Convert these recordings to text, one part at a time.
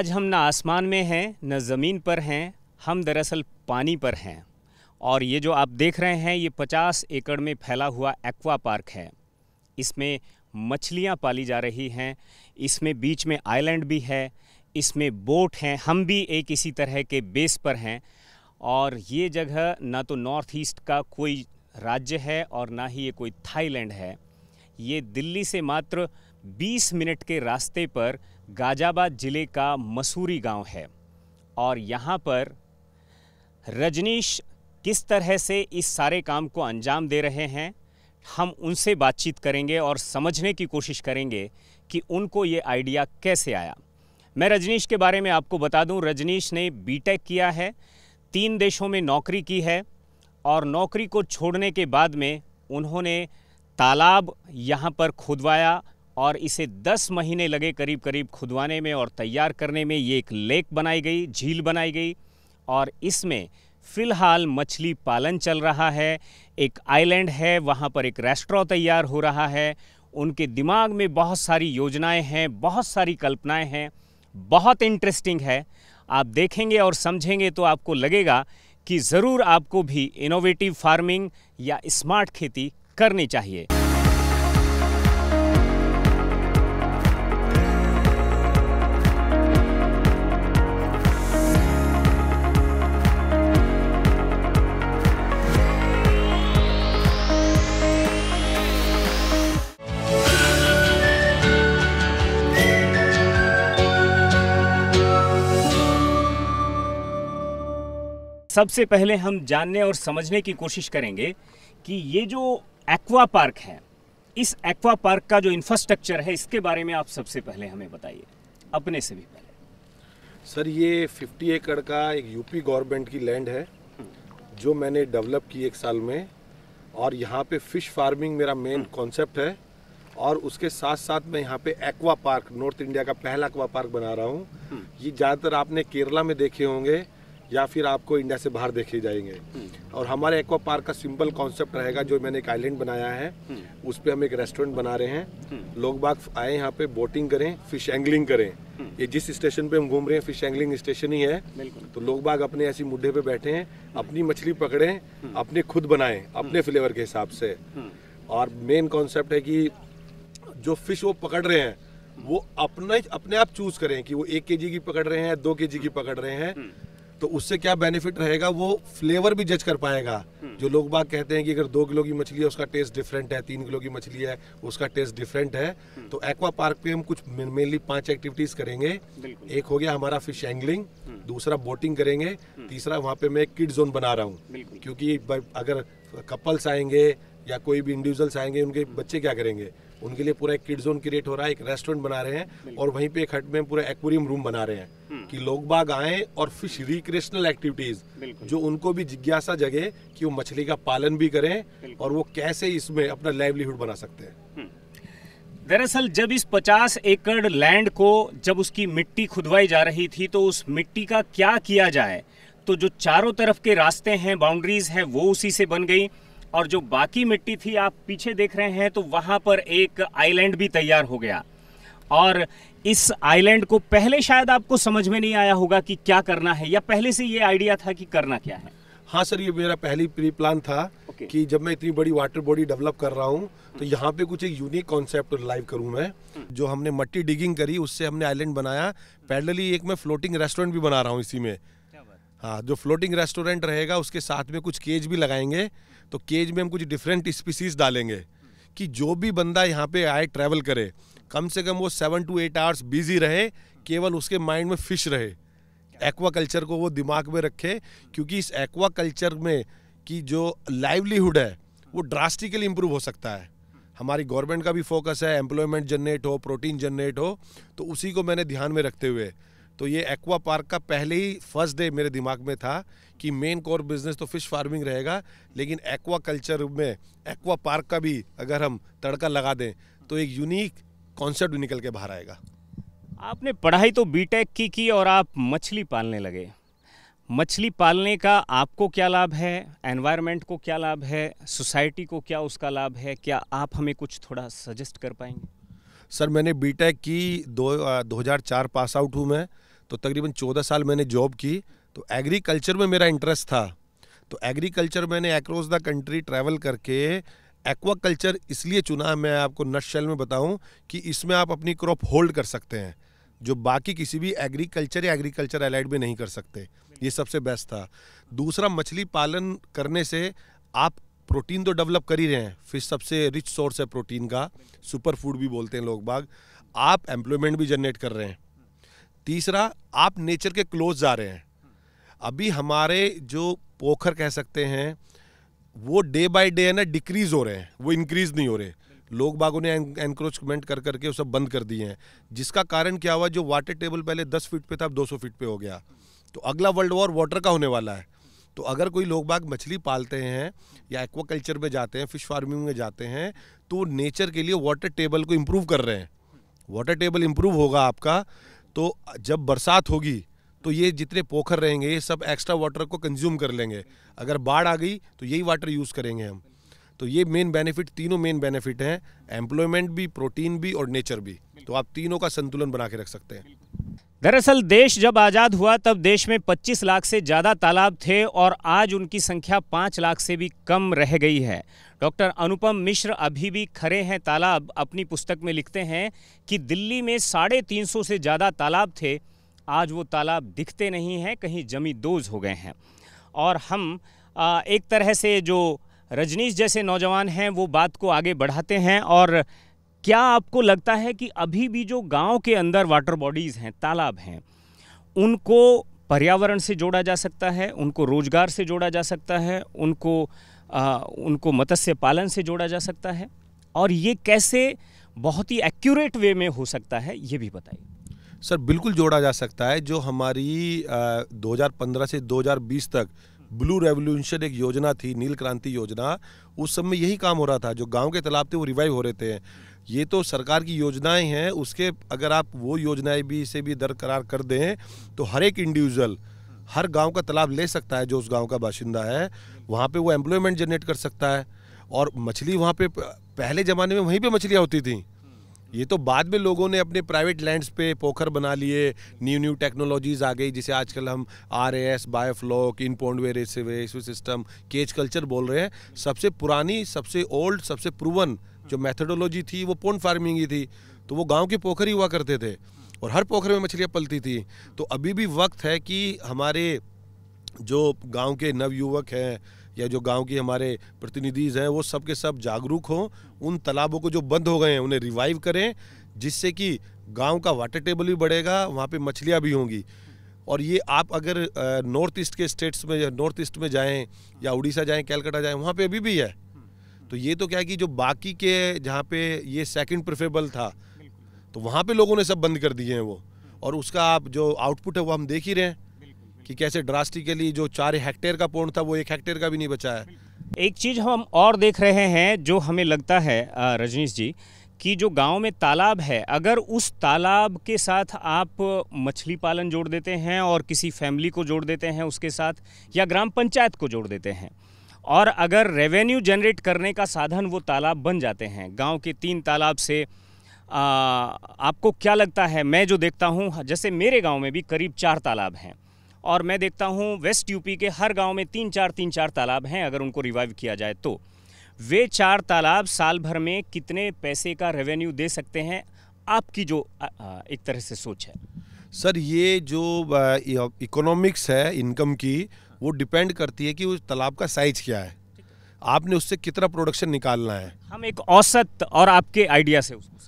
आज हम ना आसमान में हैं न ज़मीन पर हैं हम दरअसल पानी पर हैं और ये जो आप देख रहे हैं ये 50 एकड़ में फैला हुआ एक्वा पार्क है इसमें मछलियाँ पाली जा रही हैं इसमें बीच में आइलैंड भी है इसमें बोट हैं हम भी एक इसी तरह के बेस पर हैं और ये जगह ना तो नॉर्थ ईस्ट का कोई राज्य है और ना ही ये कोई थाईलैंड है ये दिल्ली से मात्र 20 मिनट के रास्ते पर गाज़ाबाद ज़िले का मसूरी गांव है और यहाँ पर रजनीश किस तरह से इस सारे काम को अंजाम दे रहे हैं हम उनसे बातचीत करेंगे और समझने की कोशिश करेंगे कि उनको ये आइडिया कैसे आया मैं रजनीश के बारे में आपको बता दूं रजनीश ने बीटेक किया है तीन देशों में नौकरी की है और नौकरी को छोड़ने के बाद में उन्होंने तालाब यहाँ पर खुदवाया और इसे 10 महीने लगे करीब करीब खुदवाने में और तैयार करने में ये एक लेक बनाई गई झील बनाई गई और इसमें फ़िलहाल मछली पालन चल रहा है एक आइलैंड है वहाँ पर एक रेस्ट्रॉ तैयार हो रहा है उनके दिमाग में बहुत सारी योजनाएं हैं बहुत सारी कल्पनाएं हैं बहुत इंटरेस्टिंग है आप देखेंगे और समझेंगे तो आपको लगेगा कि ज़रूर आपको भी इनोवेटिव फार्मिंग या स्मार्ट खेती करनी चाहिए सबसे पहले हम जानने और समझने की कोशिश करेंगे कि ये जो एक्वा पार्क है इस एक्वा पार्क का जो इंफ्रास्ट्रक्चर है इसके बारे में आप सबसे पहले हमें बताइए अपने से भी पहले सर ये 50 एकड़ का एक यूपी गवर्नमेंट की लैंड है जो मैंने डेवलप की एक साल में और यहाँ पे फिश फार्मिंग मेरा मेन कॉन्सेप्ट है और उसके साथ साथ मैं यहाँ पे एक्वा पार्क नॉर्थ इंडिया का पहला एक्वा पार्क बना रहा हूँ ये ज़्यादातर आपने केरला में देखे होंगे या फिर आपको इंडिया से बाहर देखे जाएंगे हम्म। और हमारे एक्वा पार्क का सिंपल कॉन्सेप्ट रहेगा जो मैंने एक आइलैंड बनाया है हम्म। उस पर हम एक रेस्टोरेंट बना रहे हैं हम्म। लोग बाग आए यहाँ पे बोटिंग करें फिश एंगलिंग करें ये जिस स्टेशन पे हम घूम रहे हैं फिश एंगलिंग स्टेशन ही है तो लोग बाग अपने ऐसी मुड्ढे पे बैठे हैं अपनी मछली पकड़े अपने खुद बनाए अपने फ्लेवर के हिसाब से और मेन कॉन्सेप्ट है कि जो फिश वो पकड़ रहे हैं वो अपने अपने आप चूज करें कि वो एक के जी की पकड़ रहे हैं दो के जी की पकड़ रहे हैं तो उससे क्या बेनिफिट रहेगा वो फ्लेवर भी जज कर पाएगा हम्म। जो लोग बाग कहते हैं कि अगर दो किलो की मछली है उसका टेस्ट डिफरेंट है तीन किलो की मछली है उसका टेस्ट डिफरेंट है हम्म। तो एक्वा पार्क पे हम कुछ मेनली पांच एक्टिविटीज करेंगे एक हो गया हमारा फिश एंगलिंग हम्म। दूसरा बोटिंग करेंगे तीसरा वहाँ पे मैं किड जोन बना रहा हूँ क्योंकि अगर कपल्स आएंगे या कोई भी इंडिविजुअल्स आएंगे उनके बच्चे क्या करेंगे उनके लिए पूरा एक किड जोन क्रिएट हो रहा है एक रेस्टोरेंट बना रहे हैं और वहीं पे एक हट में पूरा एक्वेरियम रूम बना रहे हैं हम्म। कि लोग बाग आए और फिश रिक्रिएशनल एक्टिविटीज जो उनको भी जिज्ञासा जगे कि वो मछली का पालन भी करें और वो कैसे इसमें अपना लाइवलीहुड बना सकते हैं हम्म। दरअसल जब इस 50 एकड़ लैंड को जब उसकी मिट्टी खुदवाई जा रही थी तो उस मिट्टी का क्या किया जाए तो जो चारों तरफ के रास्ते हैं बाउंड्रीज हैं वो उसी से बन गई और जो बाकी मिट्टी थी आप पीछे देख रहे हैं तो वहां पर एक आइलैंड भी तैयार हो गया और इस आइलैंड को पहले शायद आपको समझ में नहीं आया होगा कि क्या करना है या पहले से ये आइडिया था कि करना क्या है हाँ सर ये मेरा पहली प्री प्लान था okay. कि जब मैं इतनी बड़ी वाटर बॉडी डेवलप कर रहा हूँ तो hmm. यहाँ पे कुछ एक यूनिक कॉन्सेप्ट लाइव करूँ मैं hmm. जो हमने मट्टी डिगिंग करी उससे हमने आइलैंड बनाया पैरेलली एक मैं फ्लोटिंग रेस्टोरेंट भी बना रहा हूँ इसी में हाँ जो फ्लोटिंग रेस्टोरेंट रहेगा उसके साथ में कुछ केज भी लगाएंगे तो केज में हम कुछ डिफरेंट स्पीसीज डालेंगे कि जो भी बंदा यहाँ पे आए ट्रैवल करे कम से कम वो seven to eight hours busy रहे केवल उसके माइंड में फिश रहे एक्वा कल्चर को वो दिमाग में रखे क्योंकि इस एक्वा कल्चर में की जो लाइवलीहुड है वो ड्रास्टिकली इम्प्रूव हो सकता है हमारी गवर्नमेंट का भी फोकस है एम्प्लॉयमेंट जनरेट हो प्रोटीन जनरेट हो तो उसी को मैंने ध्यान में रखते हुए तो ये एक्वा पार्क का पहले ही फर्स्ट डे मेरे दिमाग में था कि मेन कोर बिजनेस तो फिश फार्मिंग रहेगा लेकिन एक्वा कल्चर में एक्वा पार्क का भी अगर हम तड़का लगा दें तो एक यूनिक कॉन्सेप्ट निकल के बाहर आएगा आपने पढ़ाई तो बीटेक की की और आप मछली पालने लगे मछली पालने का आपको क्या लाभ है एनवायरनमेंट को क्या लाभ है सोसाइटी को क्या उसका लाभ है क्या आप हमें कुछ थोड़ा सजेस्ट कर पाएंगे सर मैंने बीटेक की दो दो हज़ार चार पास आउट हूँ मैं तो तकरीबन चौदह साल मैंने जॉब की तो एग्रीकल्चर में मेरा इंटरेस्ट था तो एग्रीकल्चर मैंने एक्रॉस द कंट्री ट्रैवल करके एक्वाकल्चर इसलिए चुना मैं आपको नशल में बताऊं कि इसमें आप अपनी क्रॉप होल्ड कर सकते हैं जो बाकी किसी भी एग्रीकल्चर या एग्रीकल्चर एलाइड में नहीं कर सकते ये सबसे बेस्ट था दूसरा मछली पालन करने से आप प्रोटीन तो डेवलप कर ही रहे हैं फिश सबसे रिच सोर्स है प्रोटीन का सुपर फूड भी बोलते हैं लोग बाग आप एम्प्लॉयमेंट भी जनरेट कर रहे हैं तीसरा आप नेचर के क्लोज जा रहे हैं अभी हमारे जो पोखर कह सकते हैं वो डे बाय डे है ना डिक्रीज हो रहे हैं वो इंक्रीज नहीं हो रहे लोग बागों ने एनक्रोचमेंट कर करके वो सब बंद कर दिए हैं जिसका कारण क्या हुआ जो वाटर टेबल पहले 10 फीट पे था अब 200 फीट पे हो गया तो अगला वर्ल्ड वॉर वाटर का होने वाला है तो अगर कोई लोग बाग मछली पालते हैं या एक्वाकल्चर में जाते हैं फिश फार्मिंग में जाते हैं तो नेचर के लिए वाटर टेबल को इम्प्रूव कर रहे हैं वाटर टेबल इम्प्रूव होगा आपका तो जब बरसात होगी तो ये जितने पोखर रहेंगे ये सब एक्स्ट्रा वाटर को कंज्यूम कर लेंगे अगर बाढ़ आ गई तो यही वाटर यूज़ करेंगे हम तो ये मेन बेनिफिट तीनों मेन बेनिफिट हैं एम्प्लॉयमेंट भी प्रोटीन भी और नेचर भी तो आप तीनों का संतुलन बना के रख सकते हैं दरअसल देश जब आज़ाद हुआ तब देश में 25 लाख से ज़्यादा तालाब थे और आज उनकी संख्या 5 लाख से भी कम रह गई है डॉक्टर अनुपम मिश्र अभी भी खरे हैं तालाब अपनी पुस्तक में लिखते हैं कि दिल्ली में साढ़े तीन से ज़्यादा तालाब थे आज वो तालाब दिखते नहीं हैं कहीं जमी दोज हो गए हैं और हम आ, एक तरह से जो रजनीश जैसे नौजवान हैं वो बात को आगे बढ़ाते हैं और क्या आपको लगता है कि अभी भी जो गांव के अंदर वाटर बॉडीज़ हैं तालाब हैं उनको पर्यावरण से जोड़ा जा सकता है उनको रोज़गार से जोड़ा जा सकता है उनको आ, उनको मत्स्य पालन से जोड़ा जा सकता है और ये कैसे बहुत ही एक्यूरेट वे में हो सकता है ये भी बताइए सर बिल्कुल जोड़ा जा सकता है जो हमारी आ, 2015 से 2020 तक ब्लू रेवोल्यूशन एक योजना थी नील क्रांति योजना उस समय यही काम हो रहा था जो गांव के तालाब थे वो रिवाइव हो रहे थे ये तो सरकार की योजनाएं हैं उसके अगर आप वो योजनाएं भी इसे भी दरकरार कर दें तो हर एक इंडिविजुअल हर गांव का तालाब ले सकता है जो उस गांव का बाशिंदा है वहाँ पे वो एम्प्लॉयमेंट जनरेट कर सकता है और मछली वहाँ पे पहले ज़माने में वहीं पे मछलियाँ होती थी ये तो बाद में लोगों ने अपने प्राइवेट लैंड्स पे पोखर बना लिए न्यू न्यू टेक्नोलॉजीज आ गई जिसे आजकल हम आर एस बायोफ्लॉक इन पोन्डवे सिस्टम केज कल्चर बोल रहे हैं सबसे पुरानी सबसे ओल्ड सबसे प्रूवन जो मैथडोलॉजी थी वो पोन फार्मिंग ही थी तो वो गाँव के पोखर ही हुआ करते थे और हर पोखर में मछलियाँ पलती थी तो अभी भी वक्त है कि हमारे जो गाँव के नवयुवक हैं या जो गांव की हमारे प्रतिनिधिज हैं वो सब के सब जागरूक हों उन तालाबों को जो बंद हो गए हैं उन्हें रिवाइव करें जिससे कि गांव का वाटर टेबल भी बढ़ेगा वहाँ पे मछलियाँ भी होंगी और ये आप अगर नॉर्थ ईस्ट के स्टेट्स में नॉर्थ ईस्ट में जाएँ या उड़ीसा जाएँ कैलकाटा जाएँ वहाँ पर अभी भी है तो ये तो क्या है कि जो बाकी के जहाँ पे ये सेकंड प्रेफरेबल था तो वहाँ पे लोगों ने सब बंद कर दिए हैं वो और उसका आप जो आउटपुट है वो हम देख ही रहे हैं कि कैसे ड्रास्टिकली जो चार हेक्टेयर का पोर्ण था वो एक हेक्टेयर का भी नहीं बचा है एक चीज़ हम और देख रहे हैं जो हमें लगता है रजनीश जी कि जो गांव में तालाब है अगर उस तालाब के साथ आप मछली पालन जोड़ देते हैं और किसी फैमिली को जोड़ देते हैं उसके साथ या ग्राम पंचायत को जोड़ देते हैं और अगर रेवेन्यू जनरेट करने का साधन वो तालाब बन जाते हैं गांव के तीन तालाब से आ, आपको क्या लगता है मैं जो देखता हूँ जैसे मेरे गांव में भी करीब चार तालाब हैं और मैं देखता हूँ वेस्ट यूपी के हर गाँव में तीन चार तीन चार तालाब हैं अगर उनको रिवाइव किया जाए तो वे चार तालाब साल भर में कितने पैसे का रेवेन्यू दे सकते हैं आपकी जो एक तरह से सोच है सर ये जो इकोनॉमिक्स है इनकम की वो डिपेंड करती है कि उस तालाब का साइज क्या है आपने उससे कितना प्रोडक्शन निकालना है हम एक औसत और आपके आइडिया से उसको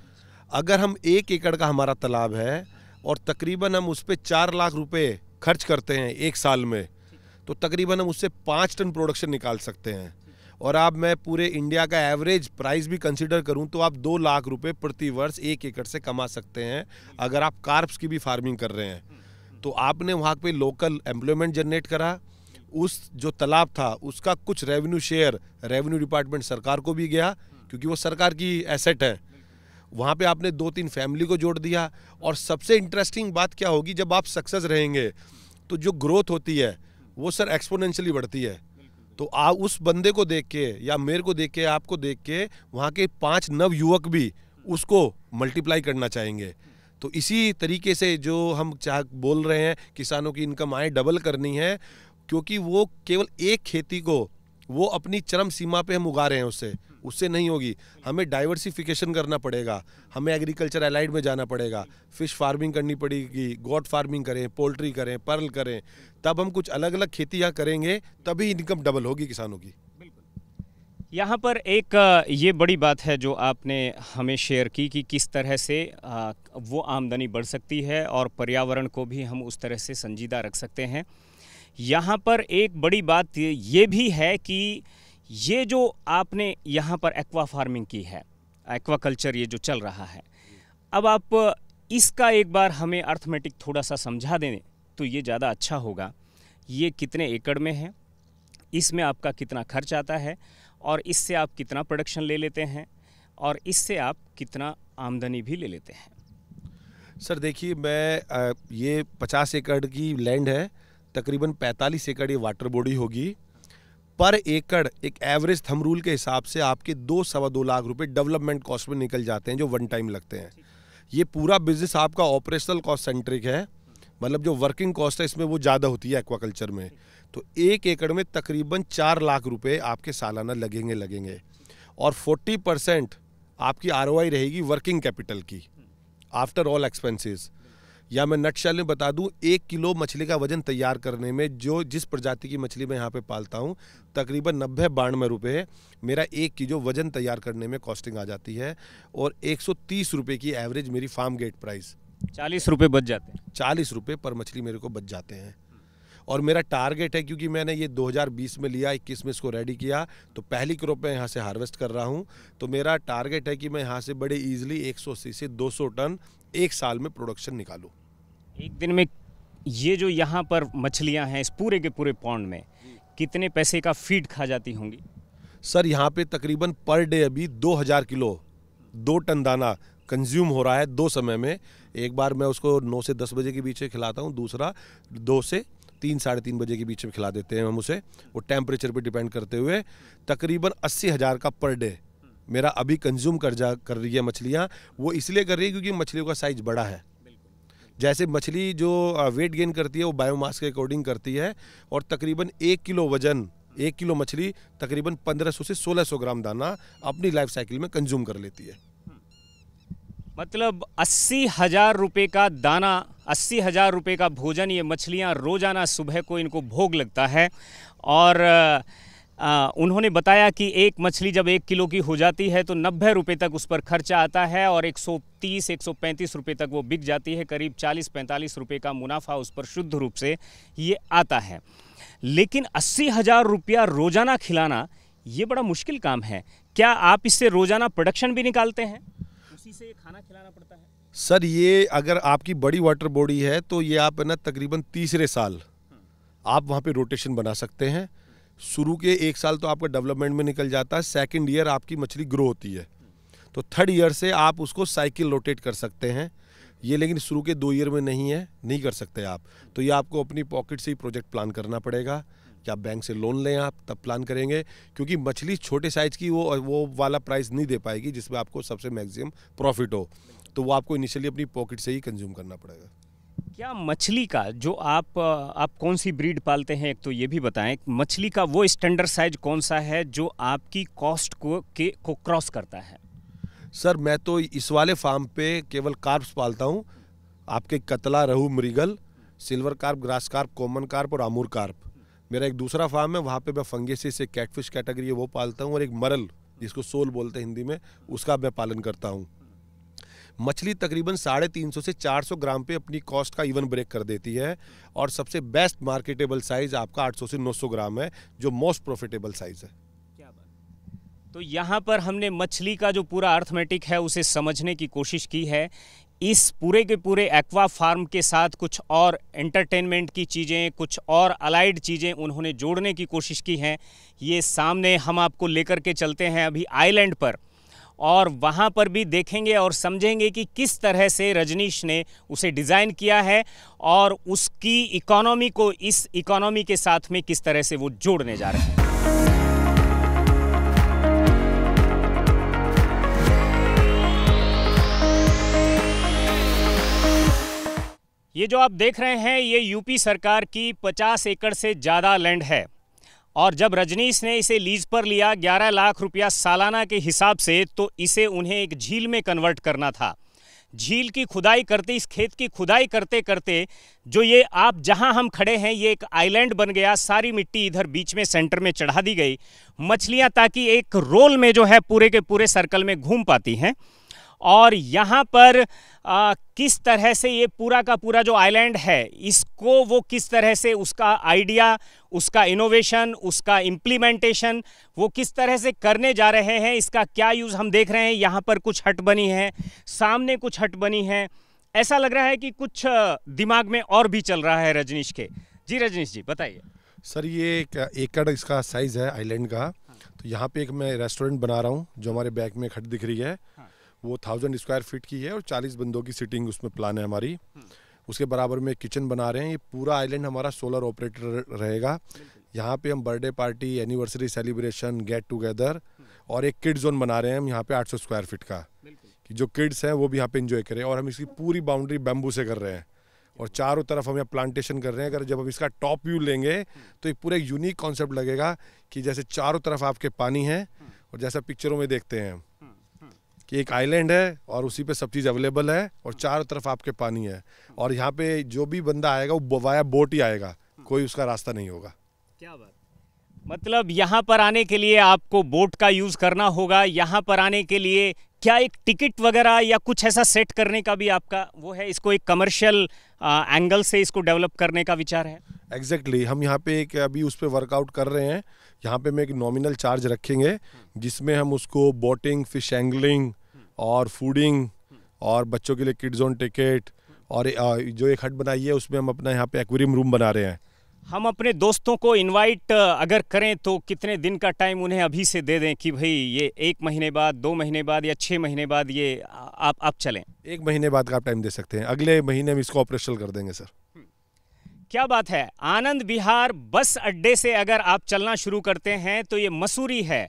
अगर हम एक एकड़ का हमारा तालाब है और तकरीबन हम उस पर चार लाख रुपए खर्च करते हैं एक साल में तो तकरीबन हम उससे पाँच टन प्रोडक्शन निकाल सकते हैं और आप मैं पूरे इंडिया का एवरेज प्राइस भी कंसिडर करूं तो आप दो लाख रुपए प्रति वर्ष एक एकड़ से कमा सकते हैं अगर आप कार्प्स की भी फार्मिंग कर रहे हैं तो आपने वहाँ पे लोकल एम्प्लॉयमेंट जनरेट करा उस जो तालाब था उसका कुछ रेवेन्यू शेयर रेवेन्यू डिपार्टमेंट सरकार को भी गया क्योंकि वो सरकार की एसेट है वहाँ पे आपने दो तीन फैमिली को जोड़ दिया और सबसे इंटरेस्टिंग बात क्या होगी जब आप सक्सेस रहेंगे तो जो ग्रोथ होती है वो सर एक्सपोनेंशली बढ़ती है तो आ उस बंदे को देख के या मेरे को देख के आपको देख के वहाँ के पांच नव युवक भी उसको मल्टीप्लाई करना चाहेंगे तो इसी तरीके से जो हम चाह बोल रहे हैं किसानों की इनकम आए डबल करनी है क्योंकि वो केवल एक खेती को वो अपनी चरम सीमा पे हम उगा रहे हैं उससे उससे नहीं होगी हमें डाइवर्सिफिकेशन करना पड़ेगा हमें एग्रीकल्चर एलाइड में जाना पड़ेगा फिश फार्मिंग करनी पड़ेगी गोट फार्मिंग करें पोल्ट्री करें पर्ल करें तब हम कुछ अलग अलग खेती यहाँ करेंगे तभी इनकम डबल होगी किसानों की यहाँ पर एक ये बड़ी बात है जो आपने हमें शेयर की कि किस तरह से वो आमदनी बढ़ सकती है और पर्यावरण को भी हम उस तरह से संजीदा रख सकते हैं यहाँ पर एक बड़ी बात ये भी है कि ये जो आपने यहाँ पर एक्वा फार्मिंग की है एक्वा कल्चर ये जो चल रहा है अब आप इसका एक बार हमें अर्थमेटिक थोड़ा सा समझा दें तो ये ज़्यादा अच्छा होगा ये कितने एकड़ में है इसमें आपका कितना खर्च आता है और इससे आप कितना प्रोडक्शन ले लेते हैं और इससे आप कितना आमदनी भी ले लेते हैं सर देखिए मैं ये पचास एकड़ की लैंड है तकरीबन पैंतालीस एकड़ ये वाटर बॉडी होगी पर एकड़ एक एवरेज थम रूल के हिसाब से आपके दो सवा दो लाख रुपए डेवलपमेंट कॉस्ट में निकल जाते हैं जो वन टाइम लगते हैं ये पूरा बिजनेस आपका ऑपरेशनल कॉस्ट सेंट्रिक है मतलब जो वर्किंग कॉस्ट है इसमें वो ज़्यादा होती है एक्वाकल्चर में तो एक एकड़ में तकरीबन चार लाख रुपए आपके सालाना लगेंगे लगेंगे और फोर्टी परसेंट आपकी आर रहेगी वर्किंग कैपिटल की आफ्टर ऑल एक्सपेंसेस या मैं नटशाल में बता दूं एक किलो मछली का वजन तैयार करने में जो जिस प्रजाति की मछली मैं यहाँ पे पालता हूँ तकरीबन नब्बे बानवे रुपये मेरा एक किलो वजन तैयार करने में कॉस्टिंग आ जाती है और एक सौ की एवरेज मेरी फार्म गेट प्राइस चालीस रुपये बच जाते हैं चालीस रुपये पर मछली मेरे को बच जाते हैं और मेरा टारगेट है क्योंकि मैंने ये 2020 में लिया 21 में इसको रेडी किया तो पहली क्रॉप में यहाँ से हार्वेस्ट कर रहा हूँ तो मेरा टारगेट है कि मैं यहाँ से बड़े ईजिली 180 से 200 टन एक साल में प्रोडक्शन निकालूँ एक दिन में ये जो यहाँ पर मछलियाँ हैं इस पूरे के पूरे पौंड में कितने पैसे का फीड खा जाती होंगी सर यहाँ पे तकरीबन पर डे अभी 2000 किलो दो टन दाना कंज्यूम हो रहा है दो समय में एक बार मैं उसको नौ से दस बजे के बीच में खिलाता हूँ दूसरा दो से तीन साढ़े तीन बजे के बीच में खिला देते हैं हम उसे वो टेम्परेचर पे डिपेंड करते हुए तकरीबन अस्सी हज़ार का पर डे मेरा अभी कंज्यूम कर जा कर रही है मछलियाँ वो इसलिए कर रही है क्योंकि मछलियों का साइज़ बड़ा है जैसे मछली जो वेट गेन करती है वो बायोमास के अकॉर्डिंग करती है और तकरीबन एक किलो वजन एक किलो मछली तकरीबन 1500 से 1600 ग्राम दाना अपनी लाइफ साइकिल में कंज्यूम कर लेती है मतलब अस्सी हज़ार रुपये का दाना अस्सी हज़ार रुपये का भोजन ये मछलियाँ रोज़ाना सुबह को इनको भोग लगता है और आ, उन्होंने बताया कि एक मछली जब एक किलो की हो जाती है तो नब्बे रुपये तक उस पर खर्चा आता है और 130 135 रुपये तक वो बिक जाती है करीब 40-45 रुपये का मुनाफा उस पर शुद्ध रूप से ये आता है लेकिन अस्सी हज़ार रुपया रोज़ाना खिलाना ये बड़ा मुश्किल काम है क्या आप इससे रोज़ाना प्रोडक्शन भी निकालते हैं उसी से ये खाना खिलाना पड़ता है सर ये अगर आपकी बड़ी वाटर बॉडी है तो ये आप ना तकरीबन तीसरे साल हम्म। आप वहाँ पे रोटेशन बना सकते हैं शुरू के एक साल तो आपका डेवलपमेंट में निकल जाता है सेकेंड ईयर आपकी मछली ग्रो होती है तो थर्ड ईयर से आप उसको साइकिल रोटेट कर सकते हैं ये लेकिन शुरू के दो ईयर में नहीं है नहीं कर सकते आप तो ये आपको अपनी पॉकेट से ही प्रोजेक्ट प्लान करना पड़ेगा कि आप बैंक से लोन लें आप तब प्लान करेंगे क्योंकि मछली छोटे साइज़ की वो वो वाला प्राइस नहीं दे पाएगी जिसमें आपको सबसे मैक्सिमम प्रॉफिट हो तो वो आपको इनिशियली अपनी पॉकेट से ही कंज्यूम करना पड़ेगा क्या मछली का जो आप आप कौन सी ब्रीड पालते हैं एक तो ये भी बताएं मछली का वो स्टैंडर्ड साइज कौन सा है जो आपकी कॉस्ट को के को क्रॉस करता है सर मैं तो इस वाले फार्म पे केवल कार्प्स पालता हूँ आपके catla rohu mrigal silver carp grass carp common carp और आमूर कार्प मेरा एक दूसरा फार्म है वहाँ पे मैं फंगेसिस से कैटफिश कैटेगरी है वो पालता हूँ और एक मरल जिसको सोल बोलते हैं हिंदी में उसका मैं पालन करता हूँ मछली तकरीबन साढ़े तीन सौ से चार सौ ग्राम पे अपनी कॉस्ट का इवन ब्रेक कर देती है और सबसे बेस्ट मार्केटेबल साइज़ आपका आठ सौ से नौ सौ ग्राम है जो मोस्ट प्रॉफिटेबल साइज़ है तो यहाँ पर हमने मछली का जो पूरा अर्थमेटिक है उसे समझने की कोशिश की है इस पूरे के पूरे एक्वा फार्म के साथ कुछ और एंटरटेनमेंट की चीज़ें कुछ और अलाइड चीज़ें उन्होंने जोड़ने की कोशिश की हैं ये सामने हम आपको लेकर के चलते हैं अभी आइलैंड पर और वहाँ पर भी देखेंगे और समझेंगे कि किस तरह से रजनीश ने उसे डिज़ाइन किया है और उसकी इकोनॉमी को इस इकोनॉमी के साथ में किस तरह से वो जोड़ने जा रहे हैं ये जो आप देख रहे हैं ये यूपी सरकार की 50 एकड़ से ज़्यादा लैंड है और जब रजनीश ने इसे लीज पर लिया 11 लाख रुपया सालाना के हिसाब से तो इसे उन्हें एक झील में कन्वर्ट करना था झील की खुदाई करते इस खेत की खुदाई करते करते जो ये आप जहां हम खड़े हैं ये एक आइलैंड बन गया सारी मिट्टी इधर बीच में सेंटर में चढ़ा दी गई मछलियां ताकि एक रोल में जो है पूरे के पूरे सर्कल में घूम पाती हैं और यहाँ पर आ, किस तरह से ये पूरा का पूरा जो आइलैंड है इसको वो किस तरह से उसका आइडिया उसका इनोवेशन उसका इम्प्लीमेंटेशन वो किस तरह से करने जा रहे हैं इसका क्या यूज़ हम देख रहे हैं यहाँ पर कुछ हट बनी है सामने कुछ हट बनी है ऐसा लग रहा है कि कुछ दिमाग में और भी चल रहा है रजनीश के जी रजनीश जी बताइए सर ये एक एकड़ इसका साइज़ है आइलैंड का हाँ। तो यहाँ पे एक मैं रेस्टोरेंट बना रहा हूँ जो हमारे बैक में खट दिख रही है हाँ। वो थाउजेंड स्क्वायर फीट की है और चालीस बंदों की सीटिंग उसमें प्लान है हमारी उसके बराबर में किचन बना रहे हैं ये पूरा आइलैंड हमारा सोलर ऑपरेटर रहेगा यहाँ पे हम birthday party anniversary celebration get together और एक किड जोन बना रहे हैं हम यहाँ पे 800 स्क्वायर फीट का कि जो किड्स हैं वो भी यहाँ पे इन्जॉय करें और हम इसकी पूरी बाउंड्री बैम्बू से कर रहे हैं और चारों तरफ हम यहाँ प्लांटेशन कर रहे हैं अगर जब हम इसका टॉप व्यू लेंगे तो एक पूरा यूनिक कॉन्सेप्ट लगेगा कि जैसे चारों तरफ आपके पानी है हम्म। और जैसा पिक्चरों में देखते हैं कि एक आइलैंड है और उसी पे सब चीज़ अवेलेबल है और चारों तरफ आपके पानी है और यहाँ पे जो भी बंदा आएगा वो वाया बोट ही आएगा कोई उसका रास्ता नहीं होगा क्या बात मतलब यहाँ पर आने के लिए आपको बोट का यूज़ करना होगा यहाँ पर आने के लिए क्या एक टिकट वगैरह या कुछ ऐसा सेट करने का भी आपका वो है इसको एक कमर्शियल एंगल से इसको डेवलप करने का विचार है एग्जैक्टली exactly. हम यहाँ पे एक अभी उस पर वर्कआउट कर रहे हैं यहाँ पे मैं एक नॉमिनल चार्ज रखेंगे जिसमें हम उसको बोटिंग फिश एंगलिंग और फूडिंग और बच्चों के लिए किड जोन टिकट और जो एक हट बनाई है उसमें हम अपना यहाँ पे एक्वेरियम रूम बना रहे हैं हम अपने दोस्तों को इनवाइट अगर करें तो कितने दिन का टाइम उन्हें अभी से दे दें कि भाई ये एक महीने बाद दो महीने बाद या छः महीने बाद ये आप आप चलें एक महीने बाद का टाइम दे सकते हैं अगले महीने हम इसको ऑपरेशनल कर देंगे सर क्या बात है आनंद बिहार बस अड्डे से अगर आप चलना शुरू करते हैं तो ये मसूरी है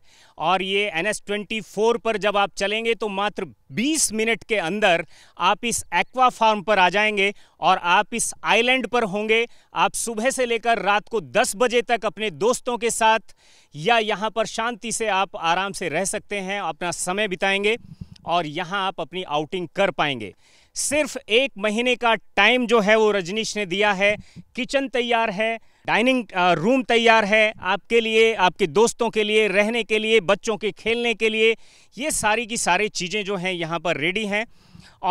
और ये एन एस ट्वेंटी फोर पर जब आप चलेंगे तो मात्र 20 मिनट के अंदर आप इस एक्वा फार्म पर आ जाएंगे और आप इस आइलैंड पर होंगे आप सुबह से लेकर रात को 10 बजे तक अपने दोस्तों के साथ या यहाँ पर शांति से आप आराम से रह सकते हैं अपना समय बिताएंगे और यहाँ आप अपनी आउटिंग कर पाएंगे सिर्फ एक महीने का टाइम जो है वो रजनीश ने दिया है किचन तैयार है डाइनिंग रूम तैयार है आपके लिए आपके दोस्तों के लिए रहने के लिए बच्चों के खेलने के लिए ये सारी की सारी चीज़ें जो हैं यहाँ पर रेडी हैं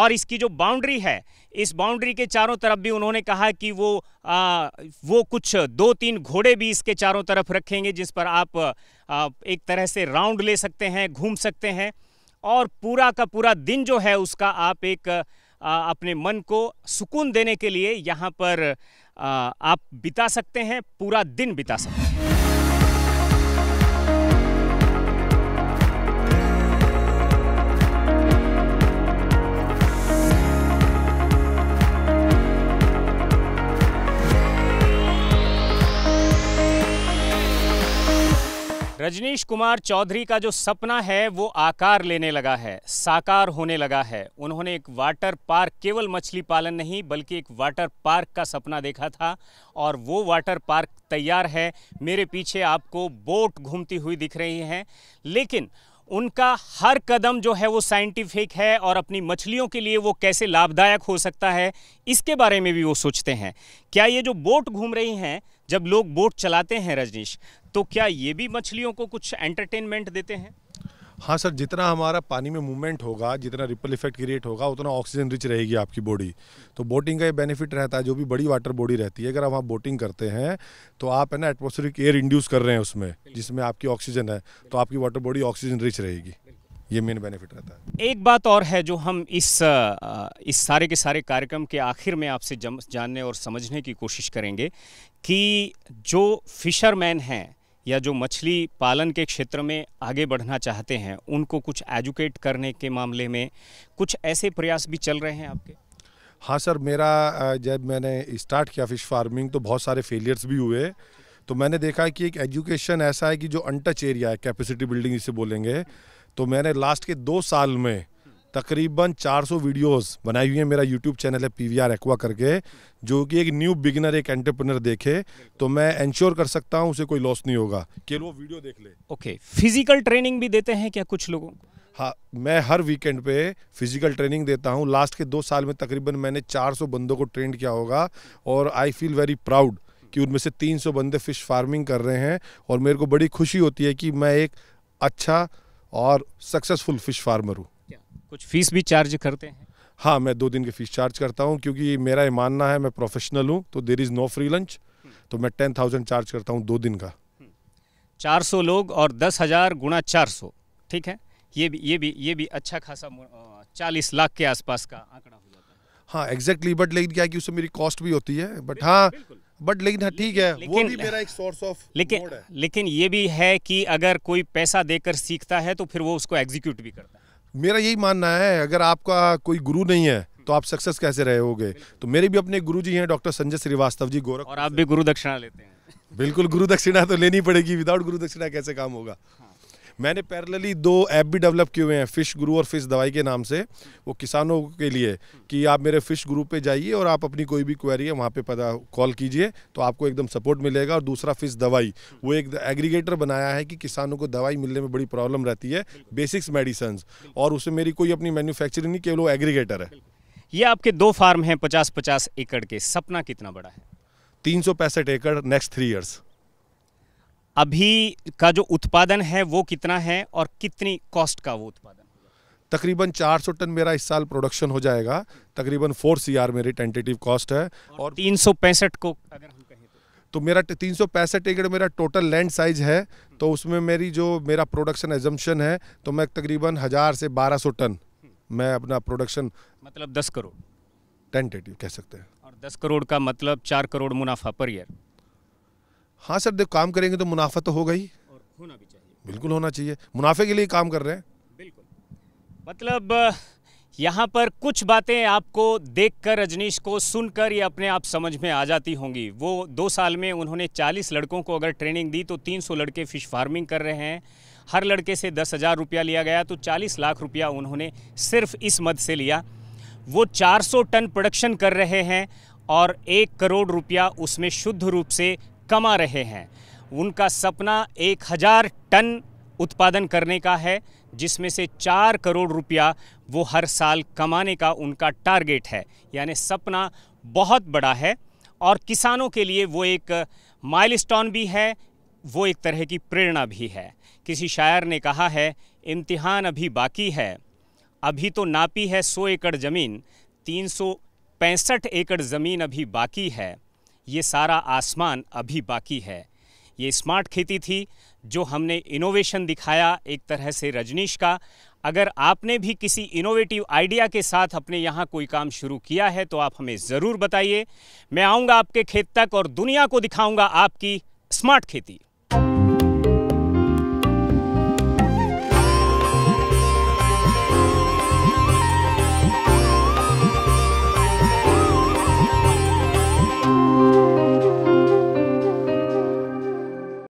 और इसकी जो बाउंड्री है इस बाउंड्री के चारों तरफ भी उन्होंने कहा कि वो आ, वो कुछ दो तीन घोड़े भी इसके चारों तरफ रखेंगे जिस पर आप आ, एक तरह से राउंड ले सकते हैं घूम सकते हैं और पूरा का पूरा दिन जो है उसका आप एक अपने मन को सुकून देने के लिए यहाँ पर आप बिता सकते हैं पूरा दिन बिता सकते हैं रजनीश कुमार चौधरी का जो सपना है वो आकार लेने लगा है साकार होने लगा है उन्होंने एक वाटर पार्क केवल मछली पालन नहीं बल्कि एक वाटर पार्क का सपना देखा था और वो वाटर पार्क तैयार है मेरे पीछे आपको बोट घूमती हुई दिख रही हैं लेकिन उनका हर कदम जो है वो साइंटिफिक है और अपनी मछलियों के लिए वो कैसे लाभदायक हो सकता है इसके बारे में भी वो सोचते हैं क्या ये जो बोट घूम रही हैं जब लोग बोट चलाते हैं रजनीश तो क्या ये भी मछलियों को कुछ एंटरटेनमेंट देते हैं हाँ सर जितना हमारा पानी में मूवमेंट होगा जितना रिपल इफेक्ट क्रिएट होगा उतना ऑक्सीजन रिच रहेगी आपकी बॉडी तो बोटिंग का ये बेनिफिट रहता है जो भी बड़ी वाटर बॉडी रहती है अगर आप वहाँ बोटिंग करते हैं तो आप है ना एटमोसफेरिक एयर इंड्यूस कर रहे हैं उसमें जिसमें आपकी ऑक्सीजन है तो आपकी वाटर बॉडी ऑक्सीजन रिच रहेगी ये मेन बेनिफिट रहता है एक बात और है जो हम इस इस सारे के सारे कार्यक्रम के आखिर में आपसे जानने और समझने की कोशिश करेंगे कि जो फिशरमैन हैं या जो मछली पालन के क्षेत्र में आगे बढ़ना चाहते हैं उनको कुछ एजुकेट करने के मामले में कुछ ऐसे प्रयास भी चल रहे हैं आपके हाँ सर मेरा जब मैंने स्टार्ट किया फ़िश फार्मिंग तो बहुत सारे फेलियर्स भी हुए तो मैंने देखा कि एक एजुकेशन ऐसा है कि जो अनटच एरिया है कैपेसिटी बिल्डिंग इसे बोलेंगे तो मैंने लास्ट के दो साल में तकरीबन 400 वीडियोस बनाई हुई है मेरा यूट्यूब चैनल है पी वी आर एक्वा करके जो कि एक न्यू बिगिनर एक एंटरप्रेनर देखे तो मैं इंश्योर कर सकता हूँ उसे कोई लॉस नहीं होगा केवल वो वीडियो देख ले ओके फिजिकल ट्रेनिंग भी देते हैं क्या कुछ लोगों को हाँ मैं हर वीकेंड पे फिजिकल ट्रेनिंग देता हूँ लास्ट के दो साल में तकरीबन मैंने चार बंदों को ट्रेंड किया होगा और आई फील वेरी प्राउड कि उनमें से तीन बंदे फ़िश फार्मिंग कर रहे हैं और मेरे को बड़ी खुशी होती है कि मैं एक अच्छा और सक्सेसफुल फ़िश फार्मर हूँ कुछ फीस भी चार्ज करते हैं हाँ मैं दो दिन की फ़ीस चार्ज करता हूँ क्योंकि मेरा ये मानना है मैं प्रोफेशनल हूँ तो there is no free lunch तो मैं टेन थाउजेंड चार्ज करता हूँ दो दिन का चार सौ लोग और दस हज़ार गुणा चार सौ ठीक है ये भी ये भी ये भी अच्छा खासा चालीस लाख के आसपास का आंकड़ा हो जाता है हाँ एग्जैक्टली बट लेकिन क्या कि उससे मेरी कॉस्ट भी होती है बट हाँ बट लेकिन हाँ ठीक है वो भी मेरा एक सोर्स ऑफ लेकिन लेकिन ये भी है कि अगर कोई पैसा देकर सीखता है तो फिर वो उसको एग्जीक्यूट भी करता है मेरा यही मानना है अगर आपका कोई गुरु नहीं है तो आप सक्सेस कैसे रहे होगे तो मेरे भी अपने गुरु जी हैं डॉक्टर संजय श्रीवास्तव जी गोरख और आप भी गुरु दक्षिणा लेते हैं बिल्कुल गुरु दक्षिणा तो लेनी पड़ेगी विदाउट गुरु दक्षिणा कैसे काम होगा हाँ। मैंने पैरेलली दो ऐप भी डेवलप किए हुए हैं फ़िश गुरु और फ़िश दवाई के नाम से वो किसानों के लिए कि आप मेरे फ़िश ग्रुप पे जाइए और आप अपनी कोई भी क्वेरी है वहाँ पे पता कॉल कीजिए तो आपको एकदम सपोर्ट मिलेगा और दूसरा फ़िश दवाई वो एक एग्रीगेटर बनाया है कि किसानों को दवाई मिलने में बड़ी प्रॉब्लम रहती है बेसिक्स मेडिसन और उसमें मेरी कोई अपनी मैन्युफैक्चरिंग नहीं केवल वो एग्रीगेटर है ये आपके दो फार्म हैं पचास पचास एकड़ के सपना कितना बड़ा है तीन एकड़ नेक्स्ट थ्री ईयर्स अभी का जो उत्पादन है वो कितना है और कितनी कॉस्ट का वो उत्पादन तकरीबन 400 टन मेरा इस साल प्रोडक्शन हो जाएगा तकरीबन 4 सीआर आर मेरी टेंटेटिव कॉस्ट है और तीन को अगर हम कहें तो तो मेरा तीन सौ पैंसठ एकड़ मेरा टोटल लैंड साइज है तो उसमें मेरी जो मेरा प्रोडक्शन एजम्पन है तो मैं तकरीबन हज़ार से बारह टन मैं अपना प्रोडक्शन मतलब दस करोड़ टेंटेटिव कह सकते हैं और दस करोड़ का मतलब चार करोड़ मुनाफा पर ईयर हाँ सर देखो काम करेंगे तो मुनाफा तो होगा ही और होना भी चाहिए बिल्कुल होना चाहिए मुनाफे के लिए काम कर रहे हैं बिल्कुल मतलब यहाँ पर कुछ बातें आपको देखकर रजनीश को सुनकर ये अपने आप समझ में आ जाती होंगी वो दो साल में उन्होंने 40 लड़कों को अगर ट्रेनिंग दी तो 300 लड़के फ़िश फार्मिंग कर रहे हैं हर लड़के से दस हज़ार रुपया लिया गया तो 40 लाख रुपया उन्होंने सिर्फ इस मद से लिया वो 400 टन प्रोडक्शन कर रहे हैं और एक करोड़ रुपया उसमें शुद्ध रूप से कमा रहे हैं उनका सपना एक हज़ार टन उत्पादन करने का है जिसमें से चार करोड़ रुपया वो हर साल कमाने का उनका टारगेट है यानी सपना बहुत बड़ा है और किसानों के लिए वो एक माइलस्टोन भी है वो एक तरह की प्रेरणा भी है किसी शायर ने कहा है इम्तिहान अभी बाकी है अभी तो नापी है सौ एकड़ ज़मीन तीन सौ पैंसठ एकड़ ज़मीन अभी बाकी है ये सारा आसमान अभी बाकी है ये स्मार्ट खेती थी जो हमने इनोवेशन दिखाया एक तरह से रजनीश का अगर आपने भी किसी इनोवेटिव आइडिया के साथ अपने यहाँ कोई काम शुरू किया है तो आप हमें ज़रूर बताइए मैं आऊँगा आपके खेत तक और दुनिया को दिखाऊँगा आपकी स्मार्ट खेती